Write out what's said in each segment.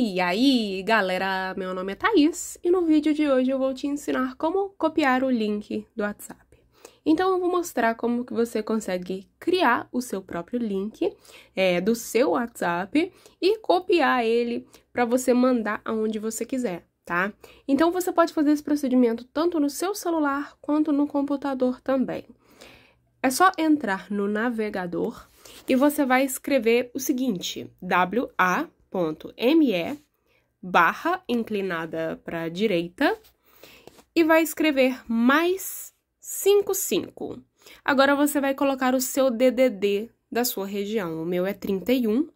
E aí, galera, meu nome é Thaís e no vídeo de hoje eu vou te ensinar como copiar o link do WhatsApp. Então eu vou mostrar como que você consegue criar o seu próprio link é, do seu WhatsApp e copiar ele para você mandar aonde você quiser. Tá? Então você pode fazer esse procedimento tanto no seu celular quanto no computador também. É só entrar no navegador e você vai escrever o seguinte: WA me barra inclinada para a direita e vai escrever mais 55. Agora você vai colocar o seu DDD da sua região. O meu é 31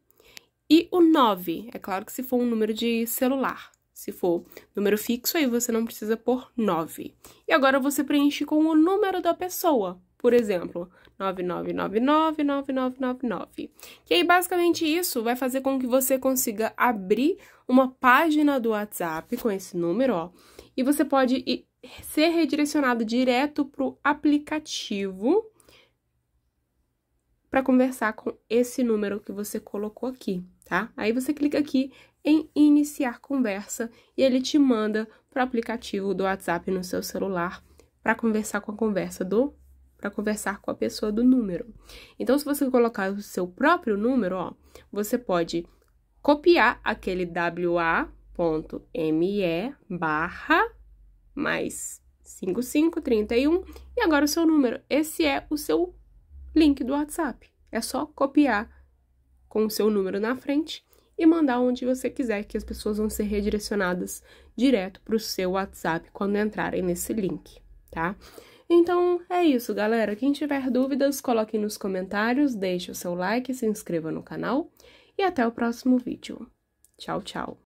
e o 9. É claro que se for um número de celular. Se for número fixo, aí você não precisa pôr 9. E agora você preenche com o número da pessoa. Por exemplo, 99999999. Que aí basicamente isso vai fazer com que você consiga abrir uma página do WhatsApp com esse número, ó, e você pode ir, ser redirecionado direto para o aplicativo para conversar com esse número que você colocou aqui, tá? Aí você clica aqui em iniciar conversa e ele te manda para o aplicativo do WhatsApp no seu celular para conversar com a conversa do para conversar com a pessoa do número. Então, se você colocar o seu próprio número, ó, você pode copiar aquele wa.me barra mais 5531 e agora o seu número. Esse é o seu link do WhatsApp. É só copiar com o seu número na frente e mandar onde você quiser, que as pessoas vão ser redirecionadas direto para o seu WhatsApp quando entrarem nesse link, tá? Então é isso, galera. Quem tiver dúvidas, coloque nos comentários, deixe o seu like, se inscreva no canal e até o próximo vídeo. Tchau, tchau!